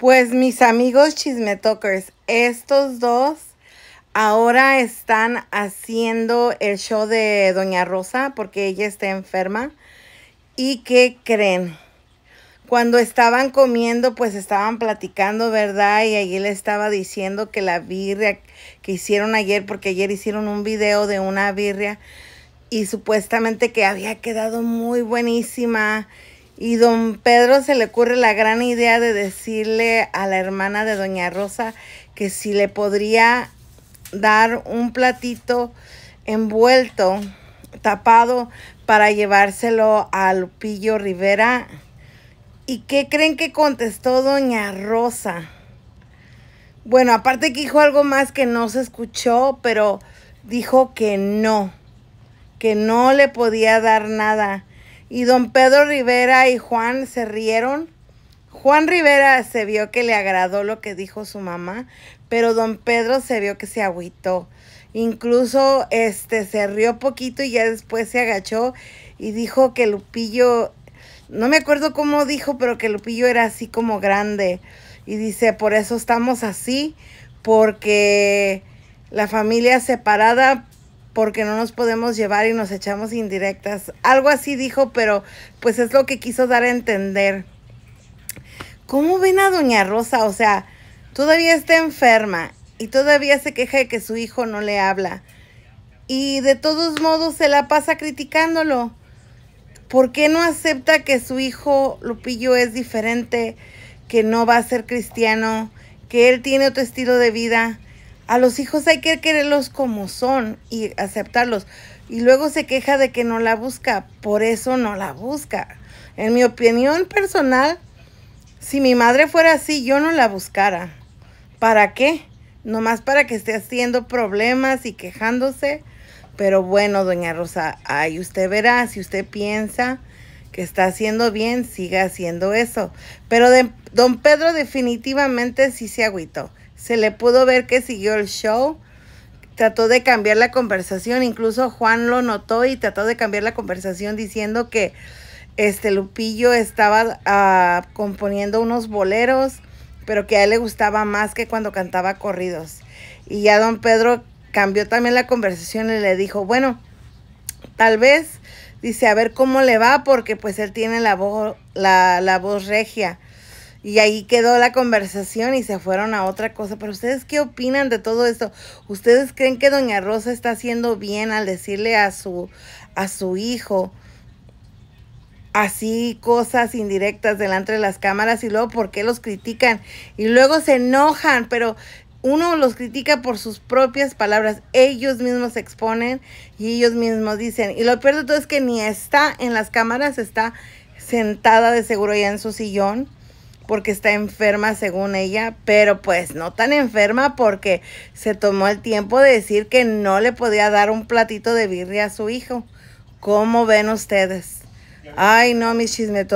Pues mis amigos chismetokers, estos dos ahora están haciendo el show de Doña Rosa porque ella está enferma. ¿Y qué creen? Cuando estaban comiendo, pues estaban platicando, ¿verdad? Y ahí le estaba diciendo que la birria que hicieron ayer, porque ayer hicieron un video de una birria y supuestamente que había quedado muy buenísima y don Pedro se le ocurre la gran idea de decirle a la hermana de doña Rosa que si le podría dar un platito envuelto, tapado, para llevárselo a Lupillo Rivera. ¿Y qué creen que contestó doña Rosa? Bueno, aparte que dijo algo más que no se escuchó, pero dijo que no, que no le podía dar nada y don Pedro Rivera y Juan se rieron. Juan Rivera se vio que le agradó lo que dijo su mamá, pero don Pedro se vio que se agüitó. Incluso este se rió poquito y ya después se agachó y dijo que Lupillo, no me acuerdo cómo dijo, pero que Lupillo era así como grande. Y dice, por eso estamos así, porque la familia separada porque no nos podemos llevar y nos echamos indirectas. Algo así dijo, pero pues es lo que quiso dar a entender. ¿Cómo ven a Doña Rosa? O sea, todavía está enferma y todavía se queja de que su hijo no le habla. Y de todos modos se la pasa criticándolo. ¿Por qué no acepta que su hijo Lupillo es diferente, que no va a ser cristiano, que él tiene otro estilo de vida? A los hijos hay que quererlos como son y aceptarlos. Y luego se queja de que no la busca, por eso no la busca. En mi opinión personal, si mi madre fuera así, yo no la buscara. ¿Para qué? Nomás para que esté haciendo problemas y quejándose. Pero bueno, doña Rosa, ahí usted verá, si usted piensa que está haciendo bien, siga haciendo eso. Pero don Pedro definitivamente sí se agüitó. Se le pudo ver que siguió el show, trató de cambiar la conversación, incluso Juan lo notó y trató de cambiar la conversación diciendo que este Lupillo estaba ah, componiendo unos boleros, pero que a él le gustaba más que cuando cantaba corridos. Y ya don Pedro cambió también la conversación y le dijo, bueno, tal vez, dice, a ver cómo le va, porque pues él tiene la, la voz regia. Y ahí quedó la conversación y se fueron a otra cosa. Pero ustedes qué opinan de todo esto? ¿Ustedes creen que doña Rosa está haciendo bien al decirle a su, a su hijo así cosas indirectas delante de las cámaras y luego por qué los critican y luego se enojan, pero uno los critica por sus propias palabras, ellos mismos se exponen y ellos mismos dicen. Y lo peor de todo es que ni está en las cámaras, está sentada de seguro ya en su sillón porque está enferma según ella, pero pues no tan enferma porque se tomó el tiempo de decir que no le podía dar un platito de birria a su hijo. ¿Cómo ven ustedes? Ay, no, mis chisme